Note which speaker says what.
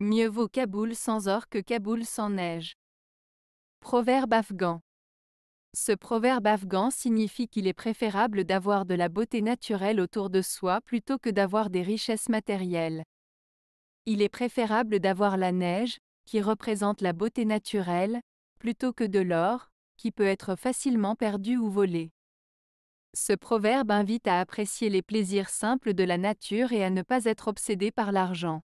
Speaker 1: Mieux vaut Kaboul sans or que Kaboul sans neige. Proverbe afghan. Ce proverbe afghan signifie qu'il est préférable d'avoir de la beauté naturelle autour de soi plutôt que d'avoir des richesses matérielles. Il est préférable d'avoir la neige, qui représente la beauté naturelle, plutôt que de l'or, qui peut être facilement perdu ou volé. Ce proverbe invite à apprécier les plaisirs simples de la nature et à ne pas être obsédé par l'argent.